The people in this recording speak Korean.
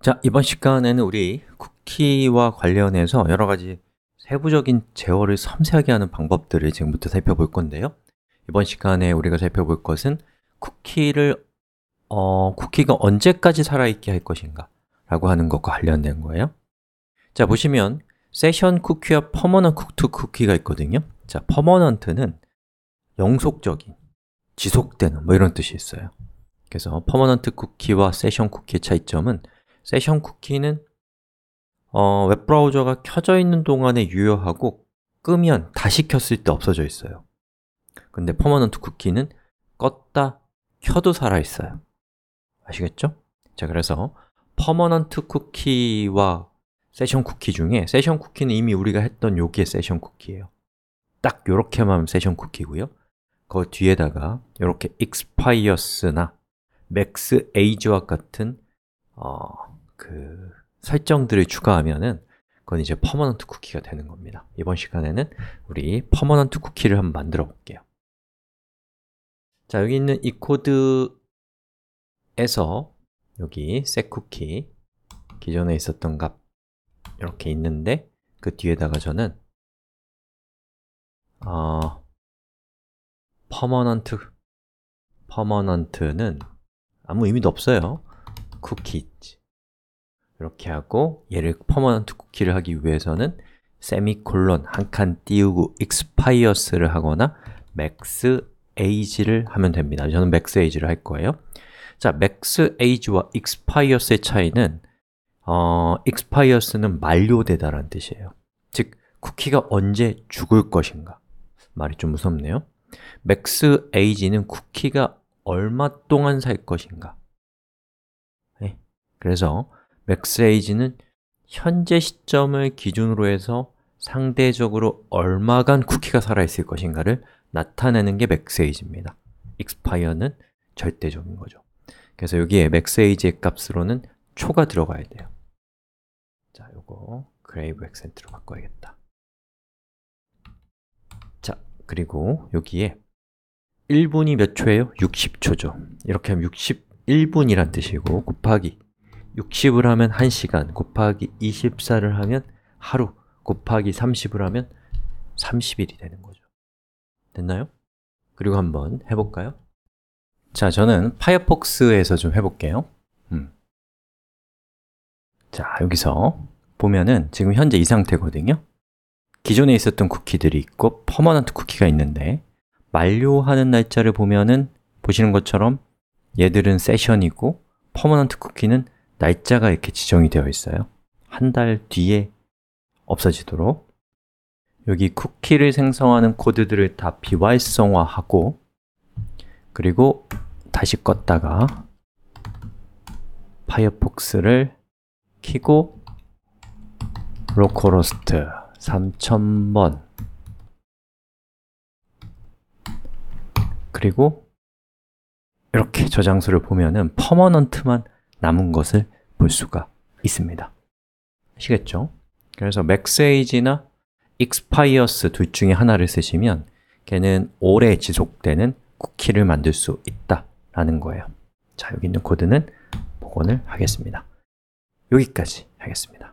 자, 이번 시간에는 우리 쿠키와 관련해서 여러 가지 세부적인 제어를 섬세하게 하는 방법들을 지금부터 살펴볼 건데요. 이번 시간에 우리가 살펴볼 것은 쿠키를 어, 쿠키가 언제까지 살아있게 할 것인가 라고 하는 것과 관련된 거예요. 자, 보시면 세션 쿠키와 퍼머넌트 쿠투 쿠키가 있거든요. 자, 퍼머넌트는 영속적인, 지속되는 뭐 이런 뜻이 있어요. 그래서 퍼머넌트 쿠키와 세션 쿠키의 차이점은 세션 쿠키는 어, 웹브라우저가 켜져 있는 동안에 유효하고 끄면 다시 켰을 때 없어져 있어요 근데 퍼머넌트 쿠키는 껐다 켜도 살아있어요 아시겠죠? 자, 그래서 퍼머넌트 쿠키와 세션 쿠키 중에 세션 쿠키는 이미 우리가 했던 여기에 세션 쿠키예요 딱이렇게만 세션 쿠키고요 그 뒤에다가 이렇게 expires 나 max age와 같은 어, 그 설정들을 추가하면은 그건 이제 퍼머넌트 쿠키가 되는 겁니다. 이번 시간에는 우리 퍼머넌트 쿠키를 한번 만들어 볼게요. 자, 여기 있는 이 코드에서 여기 setCookie 기존에 있었던 값 이렇게 있는데 그 뒤에다가 저는 어, 퍼머넌트 퍼머넌트는 아무 의미도 없어요. 쿠키 이렇게 하고 얘를 퍼머넌트 쿠키를 하기 위해서는 세미콜론 한 칸 띄우고 expires 를 하거나 max age를 하면 됩니다. 저는 max age를 할 거예요. 자, max age와 expires의 차이는 어, expires는 만료되다라는 뜻이에요. 즉, 쿠키가 언제 죽을 것인가. 말이 좀 무섭네요. max age는 쿠키가 얼마 동안 살 것인가. 네. 그래서 맥스에이지는 현재 시점을 기준으로 해서 상대적으로 얼마간 쿠키가 살아있을 것인가를 나타내는 게 맥스에이지입니다 익스파이어는 절대적인 거죠 그래서 여기에 맥스에이지의 값으로는 초가 들어가야 돼요 자, 이거 그레이브 액센트로 바꿔야겠다 자, 그리고 여기에 1분이 몇 초예요? 60초죠 이렇게 하면 61분이란 뜻이고 곱하기 60을 하면 1시간, 곱하기 24를 하면 하루, 곱하기 30을 하면 30일이 되는 거죠. 됐나요? 그리고 한번 해볼까요? 자, 저는 파이어폭스에서 좀 해볼게요. 음. 자, 여기서 보면은 지금 현재 이 상태거든요. 기존에 있었던 쿠키들이 있고 퍼머넌트 쿠키가 있는데 만료하는 날짜를 보면은 보시는 것처럼 얘들은 세션이고 퍼머넌트 쿠키는 날짜가 이렇게 지정이 되어 있어요 한 달 뒤에 없어지도록 여기 쿠키를 생성하는 코드들을 다 비활성화하고 그리고 다시 껐다가 파이어폭스를 키고 로컬호스트 3000번 그리고 이렇게 저장소를 보면은 퍼머넌트만 남은 것을 볼 수가 있습니다. 아시겠죠? 그래서 맥세이지나 e x p i r e 둘 중에 하나를 쓰시면 걔는 오래 지속되는 쿠키를 만들 수 있다라는 거예요. 자, 여기 있는 코드는 복원을 하겠습니다. 여기까지 하겠습니다.